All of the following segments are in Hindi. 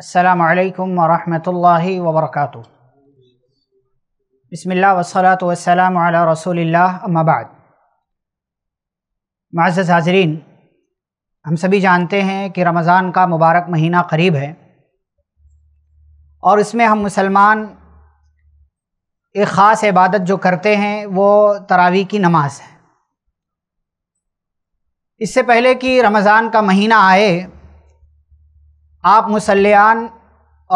अल्लाम वरहमल वबरक बसमिल्ल वसलात वसलाम रसूल अम्माबाद माज़ हाजरीन हम सभी जानते हैं कि रमज़ान का मुबारक महीना करीब है और इसमें हम मुसलमान एक ख़ास इबादत जो करते हैं वो तरावी की नमाज है इससे पहले कि रमज़ान का महीना आए आप मुसलियान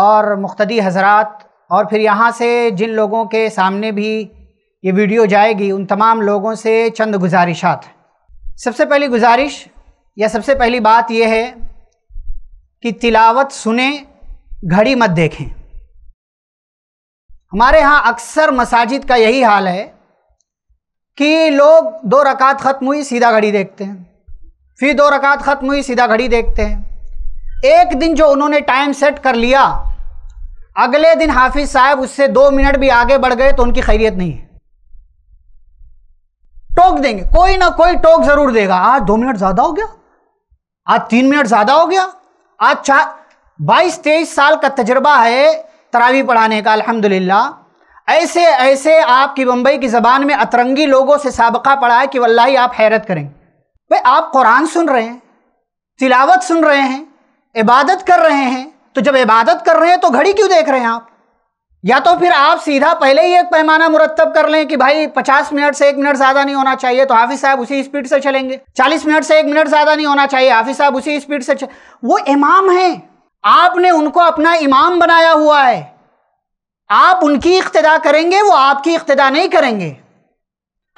और मुख्तदी हजरात और फिर यहाँ से जिन लोगों के सामने भी ये वीडियो जाएगी उन तमाम लोगों से चंद गुजारिशात सबसे पहली गुजारिश या सबसे पहली बात यह है कि तिलावत सुने घड़ी मत देखें हमारे यहाँ अक्सर मसाजिद का यही हाल है कि लोग दो रकात ख़त्म हुई सीधा घड़ी देखते हैं फिर दो रकात ख़त्म हुई सीधा घड़ी देखते हैं एक दिन जो उन्होंने टाइम सेट कर लिया अगले दिन हाफिज साहब उससे दो मिनट भी आगे बढ़ गए तो उनकी खैरियत नहीं है टोक देंगे कोई ना कोई टोक जरूर देगा आज दो मिनट ज्यादा हो गया आज तीन मिनट ज्यादा हो गया आज चार बाईस तेईस साल का तजर्बा है तरावी पढ़ाने का अल्हम्दुलिल्लाह ऐसे ऐसे आपकी बम्बई की ज़बान में अतरंगी लोगों से सबका पढ़ा है कि वल्लाही आप हैरत करेंगे भाई आप कुरान सुन रहे हैं तिलावत सुन रहे हैं इबादत कर रहे हैं तो जब इबादत कर रहे हैं तो घड़ी क्यों देख रहे हैं आप या तो फिर आप सीधा पहले ही एक पैमाना मुरतब कर लें कि भाई 50 मिनट से एक मिनट ज़्यादा नहीं होना चाहिए तो हाफिज़ साहब उसी स्पीड से चलेंगे 40 मिनट से एक मिनट ज़्यादा नहीं होना चाहिए हाफिज़ साहब उसी स्पीड से वो इमाम हैं आपने उनको अपना इमाम बनाया हुआ है आप उनकी इक्तदा करेंगे वो आपकी इक्तदा नहीं करेंगे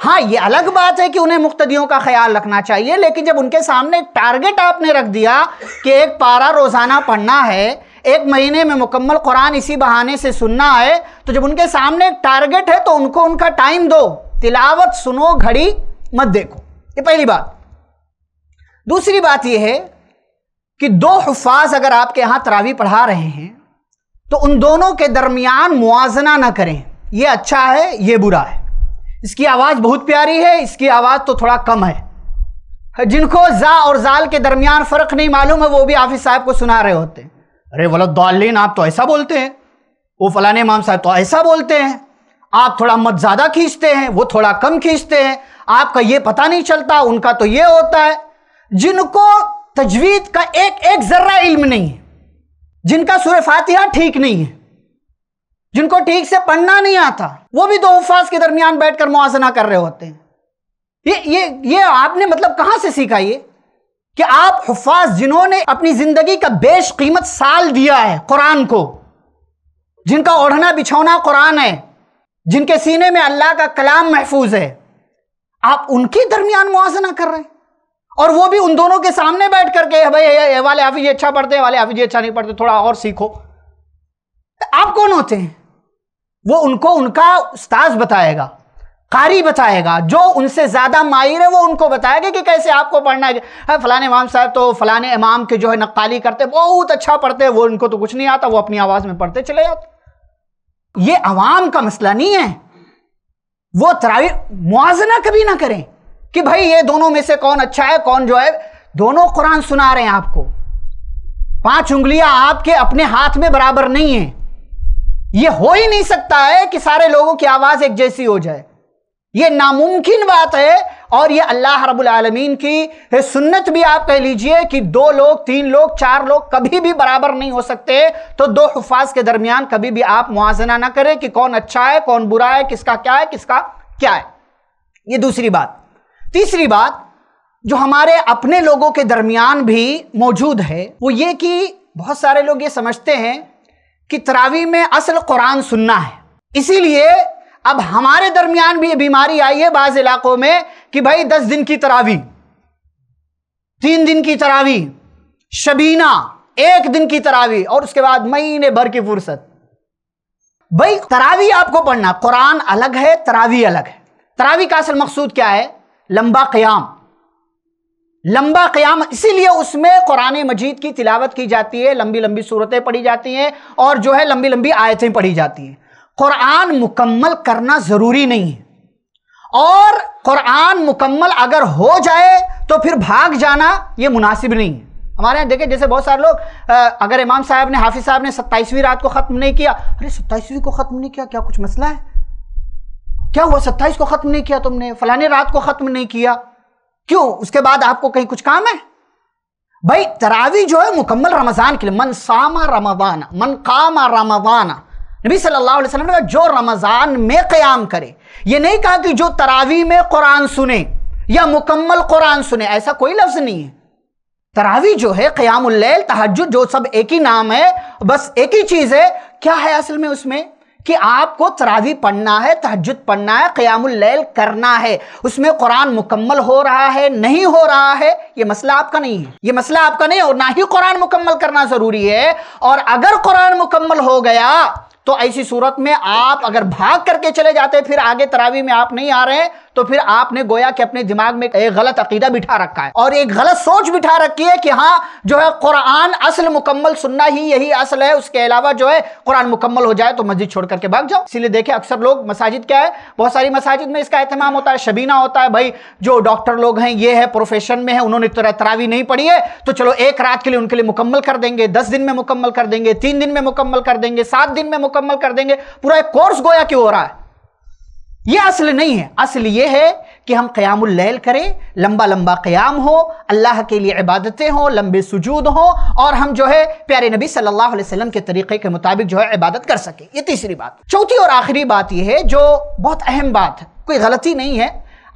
हाँ ये अलग बात है कि उन्हें मुख्तियों का ख्याल रखना चाहिए लेकिन जब उनके सामने एक टारगेट आपने रख दिया कि एक पारा रोज़ाना पढ़ना है एक महीने में मुकम्मल कुरान इसी बहाने से सुनना है तो जब उनके सामने एक टारगेट है तो उनको उनका टाइम दो तिलावत सुनो घड़ी मत देखो ये पहली बात दूसरी बात यह है कि दो हफाज अगर आपके यहाँ तरावी पढ़ा रहे हैं तो उन दोनों के दरमियान मुआजना ना करें यह अच्छा है ये बुरा है इसकी आवाज़ बहुत प्यारी है इसकी आवाज़ तो थोड़ा कम है जिनको जा और जाल के दरमियान फ़र्क नहीं मालूम है वो भी आफिस साहब को सुना रहे होते हैं अरे वलद्दालीन आप तो ऐसा बोलते हैं वो फलाने इमाम साहब तो ऐसा बोलते हैं आप थोड़ा मत ज़्यादा खींचते हैं वो थोड़ा कम खींचते हैं आपका ये पता नहीं चलता उनका तो ये होता है जिनको तजवीद का एक एक ज़र्रा इल्म नहीं है जिनका सुर फातिहा ठीक नहीं है जिनको ठीक से पढ़ना नहीं आता वो भी दो उफास के दरमियान बैठकर मुआजना कर रहे होते हैं ये ये ये आपने मतलब कहाँ से सीखा ये कि आप हफाज जिन्होंने अपनी ज़िंदगी का बेश कीमत साल दिया है कुरान को जिनका ओढ़ना बिछौना कुरान है जिनके सीने में अल्लाह का कलाम महफूज है आप उनके दरमियान मुआजना कर रहे हैं और वो भी उन दोनों के सामने बैठ करके भाई ये वाले हाफिज अच्छा पढ़ते हैं वाले हाफिज अच्छा नहीं पढ़ते थोड़ा और सीखो तो आप कौन होते हैं वो उनको उनका उस्ताज बताएगा कारी बताएगा जो उनसे ज़्यादा माहिर है वो उनको बताएगा कि कैसे आपको पढ़ना है फ़लाने इमाम साहब तो फ़लाने इमाम के जो है नक्काली करते बहुत अच्छा पढ़ते वो उनको तो कुछ नहीं आता वो अपनी आवाज़ में पढ़ते चले जाते ये अवाम का मसला नहीं है वो तरावी मुआजना कभी ना करें कि भाई ये दोनों में से कौन अच्छा है कौन जो है दोनों कुरान सुना रहे हैं आपको पांच उंगलियां आपके अपने हाथ में बराबर नहीं है ये हो ही नहीं सकता है कि सारे लोगों की आवाज एक जैसी हो जाए ये नामुमकिन बात है और यह अल्लाह रब्बुल रबालमीन की सुन्नत भी आप कह लीजिए कि दो लोग तीन लोग चार लोग कभी भी बराबर नहीं हो सकते तो दो हफाज के दरमियान कभी भी आप मुआजना ना करें कि कौन अच्छा है कौन बुरा है किसका क्या है किसका क्या है ये दूसरी बात तीसरी बात जो हमारे अपने लोगों के दरमियान भी मौजूद है वो ये कि बहुत सारे लोग ये समझते हैं कि तरावी में असल कुरान सुनना है इसीलिए अब हमारे दरमियान भी बीमारी आई है बाज़ इलाकों में कि भाई दस दिन की तरावी तीन दिन की तरावी शबीना एक दिन की तरावी और उसके बाद महीने भर की फुर्सत भाई तरावी आपको पढ़ना कुरान अलग है तरावी अलग है तरावी का असल मकसूद क्या है लंबा क्याम लंबा क्याम इसीलिए उसमें कुरान मजीद की तिलावत की जाती है लंबी लंबी सूरतें पढ़ी जाती हैं और जो है लंबी लंबी आयतें पढ़ी जाती हैं कुरान मुकम्मल करना ज़रूरी नहीं है और कुरान मुकम्मल अगर हो जाए तो फिर भाग जाना ये मुनासिब नहीं है हमारे यहाँ देखें जैसे बहुत सारे लोग अगर इमाम साहब ने हाफिज साहब ने सत्ताईसवीं रात को ख़त्म नहीं किया अरे सत्ताईसवीं को ख़त्म नहीं किया क्या कुछ मसला है क्या हुआ सत्ताईस को ख़त्म नहीं किया तुमने फलाने रात को ख़त्म नहीं किया क्यों उसके बाद आपको कहीं कुछ काम है भाई तरावी जो है मुकम्मल रमज़ान के लिए मन सामा रमदान मन कामा रमदान नबी सल्लल्लाहु अलैहि वसल्लम ने जो रमज़ान में क्याम करे ये नहीं कहा कि जो तरावी में कुरान सुने या मुकम्मल कुरान सुने ऐसा कोई लफ्ज़ नहीं है तरावी जो है क्याम तहज जो सब एक ही नाम है बस एक ही चीज़ है क्या है असल में उसमें कि आपको तरावी पढ़ना है तहजद पढ़ना है क्यामल करना है उसमें कुरान मुकम्मल हो रहा है नहीं हो रहा है ये मसला आपका नहीं है ये मसला आपका नहीं है और ना ही कुरान मुकम्मल करना ज़रूरी है और अगर कुरान मुकम्मल हो गया तो ऐसी सूरत में आप अगर भाग करके चले जाते फिर आगे तरावी में आप नहीं आ रहे तो फिर आपने गोया कि अपने दिमाग में एक गलत अकीदा बिठा रखा है और एक गलत सोच बिठा रखी है कि हाँ जो है कुरान असल मुकम्मल सुनना ही यही असल है उसके अलावा जो है कुरान मुकम्मल हो जाए तो मस्जिद छोड़ करके भाग जाओ इसीलिए देखे अक्सर लोग मसाजिद क्या है बहुत सारी मसाजिद में इसका एहतमाम होता है शबीना होता है भाई जो डॉक्टर लोग हैं ये है प्रोफेशन में है उन्होंने तो तरावी नहीं पढ़ी है तो चलो एक रात के लिए उनके लिए मुकम्मल कर देंगे दस दिन में मुकम्मल कर देंगे तीन दिन में मुकम्मल कर देंगे सात दिन में मुकम्मल कर देंगे पूरा एक कोर्स गोया क्यों हो रहा है यह असल नहीं है असल यह है कि हम क़यामुल्लैल करें लंबा लंबा क्याम हो अल्लाह के लिए इबादतें हों लंबे सुजूद हों और हम जो है प्यारे नबी सल्लल्लाहु अलैहि वसल्लम के तरीक़े के मुताबिक जो है इबादत कर सकें ये तीसरी बात चौथी और आखिरी बात यह है जो बहुत अहम बात है कोई गलती नहीं है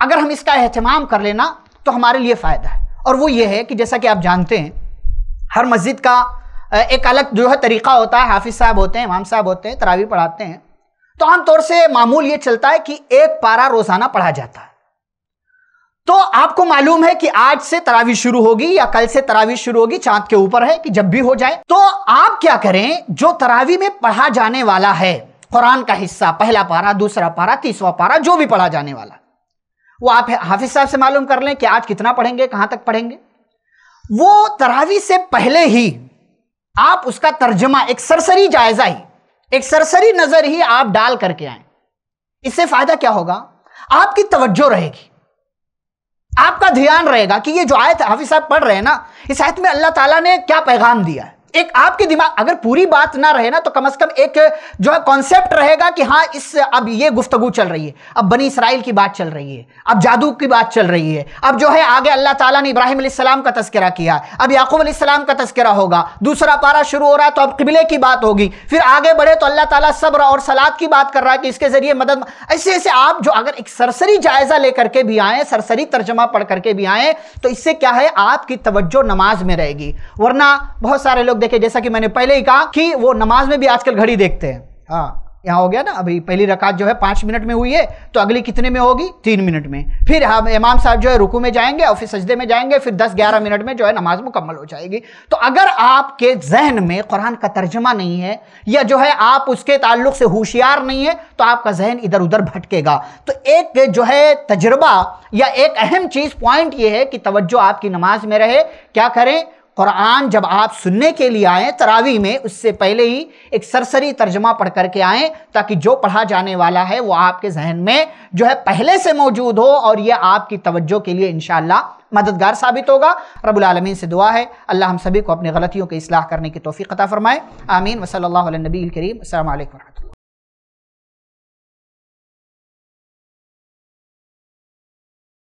अगर हम इसका अहतमाम कर लेना तो हमारे लिए फ़ायदा है और वो ये है कि जैसा कि आप जानते हैं हर मस्जिद का एक अलग जो है तरीका होता है हाफिज साहब होते हैं इमाम साहब होते हैं तरावी पढ़ाते हैं तो आमतौर से मामूल ये चलता है कि एक पारा रोजाना पढ़ा जाता है तो आपको मालूम है कि आज से तरावी शुरू होगी या कल से तरावी शुरू होगी चांद के ऊपर है कि जब भी हो जाए तो आप क्या करें जो तरावी में पढ़ा जाने वाला है कुरान का हिस्सा पहला पारा दूसरा पारा तीसरा पारा जो भी पढ़ा जाने वाला वो आप हाफिज साहब से मालूम कर लें कि आज कितना पढ़ेंगे कहां तक पढ़ेंगे वो तरावी से पहले ही आप उसका तर्जमा एक सरसरी जायजा ही एक सरसरी नजर ही आप डाल करके आए इससे फायदा क्या होगा आपकी तवज्जो रहेगी आपका ध्यान रहेगा कि ये जो आयत हाफिज साहब पढ़ रहे हैं ना इस आयत में अल्लाह ताला ने क्या पैगाम दिया है एक आपके दिमाग अगर पूरी बात ना रहे ना तो कम से कम एक जो है कॉन्सेप्ट रहेगा कि हाँ इस अब ये गुफ्तगु चल रही है अब बनी इसराइल की बात चल रही है अब जादू की बात चल रही है अब जो है आगे अल्लाह ताला ने इब्राहिम सलाम का तस्करा किया अब याकूब सलाम का तस्करा होगा दूसरा पारा शुरू हो रहा है तो अब किबले की बात होगी फिर आगे बढ़े तो अल्लाह ताला सब्र और सलाद की बात कर रहा है कि इसके ज़रिए मदद ऐसे ऐसे आप जो अगर एक सरसरी जायज़ा लेकर के भी आए सरसरी तर्जमा पढ़ करके भी आए तो इससे क्या है आपकी तवज्जो नमाज में रहेगी वरना बहुत सारे लोग लोग देखे जैसा कि मैंने पहले ही कहा कि वो नमाज में भी आजकल घड़ी देखते हैं हाँ यहाँ हो गया ना अभी पहली रकात जो है पाँच मिनट में हुई है तो अगली कितने में होगी तीन मिनट में फिर हम इमाम साहब जो है रुकू में जाएंगे और फिर सजदे में जाएंगे फिर दस ग्यारह मिनट में जो है नमाज मुकम्मल हो जाएगी तो अगर आपके जहन में कुरान का तर्जमा नहीं है या जो है आप उसके ताल्लुक से होशियार नहीं है तो आपका जहन इधर उधर भटकेगा तो एक जो है तजर्बा या एक अहम चीज़ पॉइंट ये है कि तवज्जो आपकी नमाज में रहे क्या करें क़ुरान जब आप सुनने के लिए आएँ तरावी में उससे पहले ही एक सरसरी तर्जमा पढ़ करके आएँ ताकि जो पढ़ा जाने वाला है वो आपके जहन में जो है पहले से मौजूद हो और ये आपकी तवज्जो के लिए इन मददगार साबित होगा रबालमीन से दुआ है अल्लाह हम सभी को अपनी गलतियों की असलाह करने की तोफ़ी अता फ़रमाए आमीन वसल नबी करीम असल वरहमल